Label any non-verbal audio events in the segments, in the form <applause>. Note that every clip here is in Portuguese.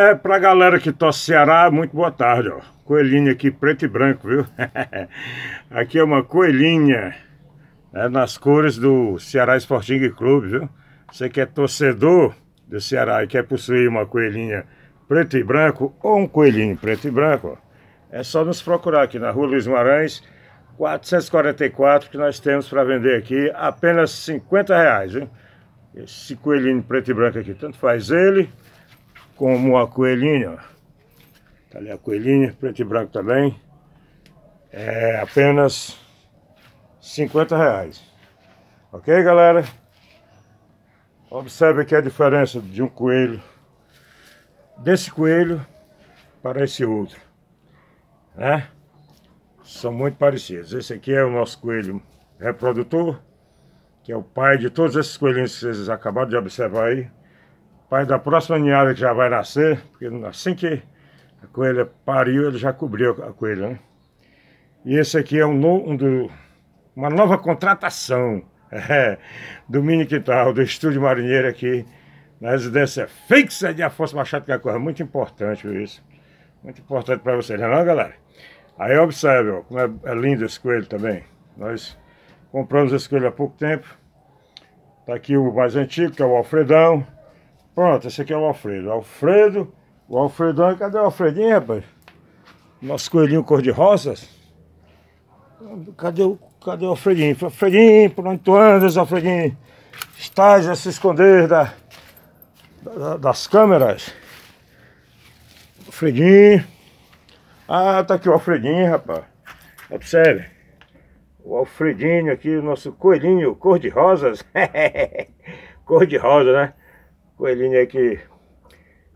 É, pra galera que torce Ceará, muito boa tarde, ó. Coelhinha aqui, preto e branco, viu? <laughs> aqui é uma coelhinha, né, nas cores do Ceará Sporting Clube, viu? Você que é torcedor do Ceará e quer possuir uma coelhinha preto e branco, ou um coelhinho preto e branco, ó, é só nos procurar aqui na Rua Luiz Marães, 444, que nós temos para vender aqui apenas 50 reais, viu? Esse coelhinho preto e branco aqui, tanto faz ele como a coelhinha. Tá ali a coelhinha, preto e branco também. É apenas 50 reais. Ok, galera? Observe aqui a diferença de um coelho, desse coelho para esse outro, né? São muito parecidos. Esse aqui é o nosso coelho reprodutor, que é o pai de todos esses coelhinhos que vocês acabaram de observar aí pai da próxima ninhada que já vai nascer, porque assim que a coelha pariu, ele já cobriu a coelha, né? E esse aqui é um, no, um do, uma nova contratação <laughs> é, do mini quintal, do estúdio marinheiro aqui, na residência fixa de Afonso Machado é Cacorra. Muito importante isso. Muito importante para vocês, não é galera? Aí observe, ó, como é, é lindo esse coelho também. Nós compramos esse coelho há pouco tempo. Tá aqui o mais antigo, que é o Alfredão. Pronto, esse aqui é o Alfredo. Alfredo, o Alfredão, cadê o Alfredinho, rapaz? Nosso coelhinho cor-de-rosas. Cadê o, cadê o Alfredinho? Alfredinho, por onde tu andas, Alfredinho? Estás a se esconder da, da das câmeras? Alfredinho. Ah, tá aqui o Alfredinho, rapaz. É Observe. O Alfredinho aqui, o nosso coelhinho cor-de-rosas. <laughs> cor-de-rosa, né? coelhinho aí que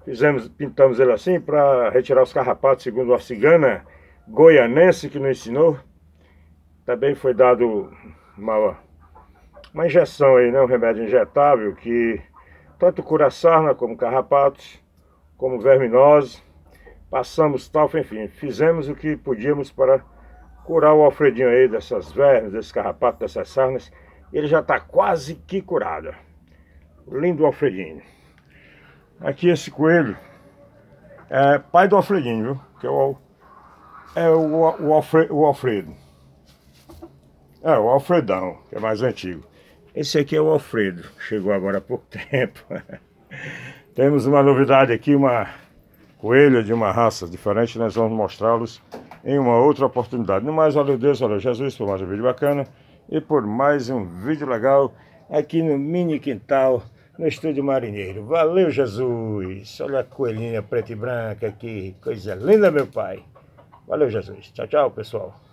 fizemos, pintamos ele assim para retirar os carrapatos, segundo uma cigana goianense que nos ensinou. Também foi dado uma, uma injeção aí, né, um remédio injetável que tanto cura sarna como carrapatos, como verminose. Passamos tal, enfim, fizemos o que podíamos para curar o Alfredinho aí dessas vermes, desses carrapatos, dessas sarnas. Ele já está quase que curado lindo Alfredinho. Aqui esse coelho é pai do Alfredinho, viu? Que é o, é o, o, Alfre, o Alfredo. É, o Alfredão, que é mais antigo. Esse aqui é o Alfredo, chegou agora há pouco <laughs> tempo. Temos uma novidade aqui, uma coelha de uma raça diferente, nós vamos mostrá-los em uma outra oportunidade. No mais, valeu Deus, olha Jesus, por mais um vídeo bacana e por mais um vídeo legal aqui no mini quintal, no estúdio marinheiro. Valeu, Jesus! Olha a coelhinha preta e branca aqui, coisa linda, meu pai. Valeu, Jesus. Tchau, tchau, pessoal.